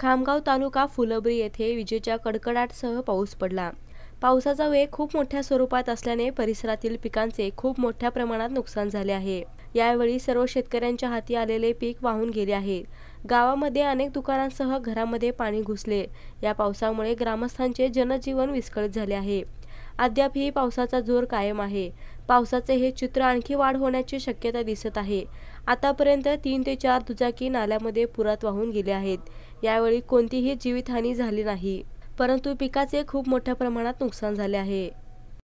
खामगाव तालुका फुलबरी येथे विजेच्या कडकडाटसह पाऊस पडला पावसाचा वेग खूप मोठ्या स्वरूपात असल्याने परिसरातील पिकांचे खूप मोठ्या प्रमाणात नुकसान झाले आहे यावेळी सर्व शेतकऱ्यांच्या हाती आलेले पीक वाहून गेले आहे गावामध्ये अनेक दुकानांसह घरामध्ये पाणी घुसले या पावसामुळे ग्रामस्थांचे जनजीवन विस्कळीत झाले आहे ही पावसाचा जोर कायम आहे पावसाचे हे चित्र आणखी वाढ होण्याची शक्यता दिसत आहे आतापर्यंत तीन ते चार दुचाकी नाल्यामध्ये पुरात वाहून गेले आहेत यावेळी कोणतीही जीवितहानी झाली नाही परंतु पिकाचे खूप मोठ्या प्रमाणात नुकसान झाले आहे